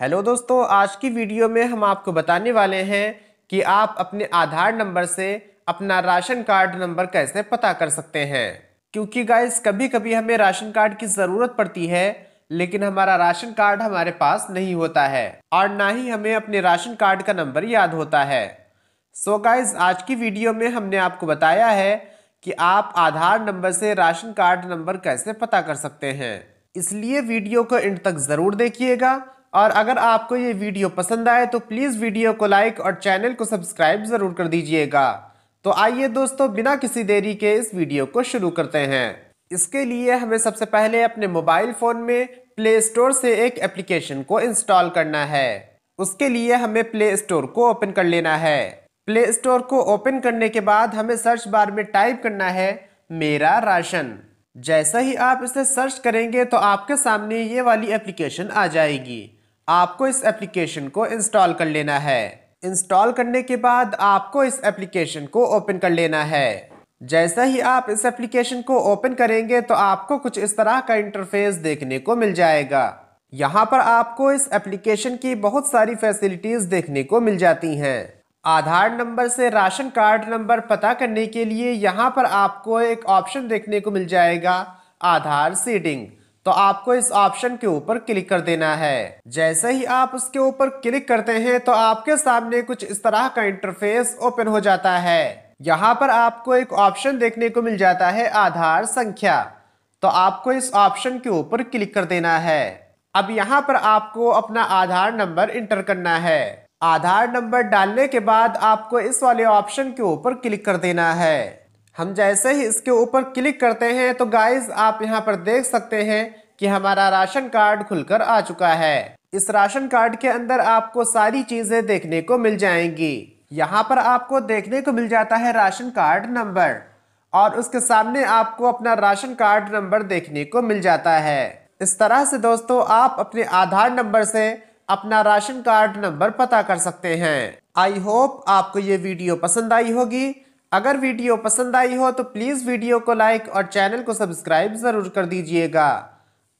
hello दोस्तों आज की वीडियो में हम आपको बताने वाले हैं कि आप अपने आधार नंबर से अपना राशन कार्ड नंबर कैसे पता कर सकते हैं क्योंकि गाइस कभी कभी हमें राशन कार्ड की ज़रूरत पड़ती है लेकिन हमारा राशन कार्ड हमारे पास नहीं होता है और ना ही हमें अपने राशन कार्ड का नंबर याद होता है सो so गाइस आज की वीडियो में हमने आपको बताया है कि आप आधार नंबर से राशन कार्ड नंबर कैसे पता कर सकते हैं इसलिए वीडियो को एंड तक ज़रूर देखिएगा और अगर आपको ये वीडियो पसंद आए तो प्लीज़ वीडियो को लाइक और चैनल को सब्सक्राइब ज़रूर कर दीजिएगा तो आइए दोस्तों बिना किसी देरी के इस वीडियो को शुरू करते हैं इसके लिए हमें सबसे पहले अपने मोबाइल फ़ोन में प्ले स्टोर से एक एप्लीकेशन को इंस्टॉल करना है उसके लिए हमें प्ले स्टोर को ओपन कर लेना है प्ले स्टोर को ओपन करने के बाद हमें सर्च बार में टाइप करना है मेरा राशन जैसा ही आप इसे सर्च करेंगे तो आपके सामने ये वाली एप्लीकेशन आ जाएगी आपको इस एप्लीकेशन को इंस्टॉल कर लेना है इंस्टॉल करने के बाद आपको इस एप्लीकेशन को ओपन कर लेना है जैसा ही आप इस एप्लीकेशन को ओपन करेंगे तो आपको कुछ इस तरह का इंटरफेस देखने को मिल जाएगा यहाँ पर आपको इस एप्लीकेशन की बहुत सारी फैसिलिटीज़ देखने को मिल जाती हैं आधार नंबर से राशन कार्ड नंबर पता करने के लिए यहाँ पर आपको एक ऑप्शन देखने को मिल जाएगा आधार सीडिंग तो आपको इस ऑप्शन के ऊपर क्लिक कर देना है जैसे ही आप उसके ऊपर क्लिक करते हैं तो आपके सामने कुछ इस तरह का इंटरफेस ओपन हो जाता है यहाँ पर आपको एक ऑप्शन देखने को मिल जाता है आधार संख्या तो आपको इस ऑप्शन के ऊपर क्लिक कर देना है अब यहाँ पर आपको अपना आधार नंबर इंटर करना है आधार नंबर डालने के बाद आपको इस वाले ऑप्शन के ऊपर क्लिक कर देना है हम जैसे ही इसके ऊपर क्लिक करते हैं तो गाइस आप यहाँ पर देख सकते हैं कि हमारा राशन कार्ड खुलकर आ चुका है इस राशन कार्ड के अंदर आपको सारी चीज़ें देखने को मिल जाएंगी यहाँ पर आपको देखने को मिल जाता है राशन कार्ड नंबर और उसके सामने आपको अपना राशन कार्ड नंबर देखने को मिल जाता है इस तरह से दोस्तों आप अपने आधार नंबर से अपना राशन कार्ड नंबर पता कर सकते हैं आई होप आपको ये वीडियो पसंद आई होगी अगर वीडियो पसंद आई हो तो प्लीज़ वीडियो को लाइक और चैनल को सब्सक्राइब ज़रूर कर दीजिएगा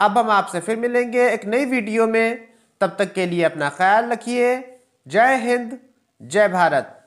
अब हम आपसे फिर मिलेंगे एक नई वीडियो में तब तक के लिए अपना ख्याल रखिए जय हिंद जय भारत